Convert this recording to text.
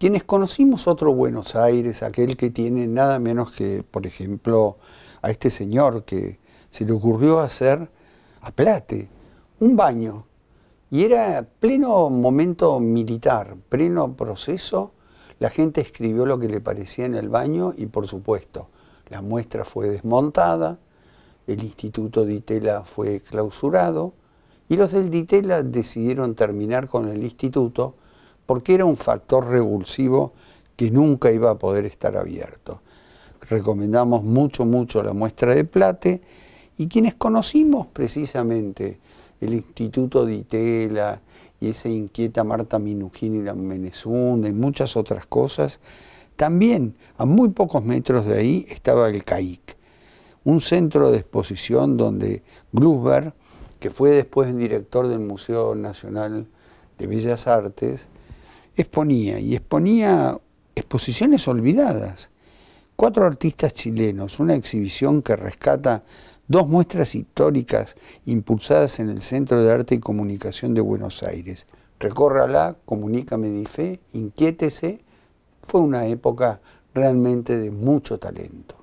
Quienes conocimos otro Buenos Aires, aquel que tiene nada menos que, por ejemplo, a este señor que se le ocurrió hacer a Plate un baño, y era pleno momento militar, pleno proceso, la gente escribió lo que le parecía en el baño y por supuesto la muestra fue desmontada, el Instituto Ditela fue clausurado y los del Ditela decidieron terminar con el instituto porque era un factor revulsivo que nunca iba a poder estar abierto. Recomendamos mucho, mucho la muestra de Plate y quienes conocimos precisamente el Instituto de y esa inquieta Marta Minujín y la Menezunda y muchas otras cosas, también a muy pocos metros de ahí estaba el CAIC, un centro de exposición donde ...Gruber, que fue después director del Museo Nacional de Bellas Artes, exponía y exponía exposiciones olvidadas. Cuatro artistas chilenos, una exhibición que rescata dos muestras históricas impulsadas en el Centro de Arte y Comunicación de Buenos Aires. Recórrala, comunícame de fe, inquiétese. Fue una época realmente de mucho talento.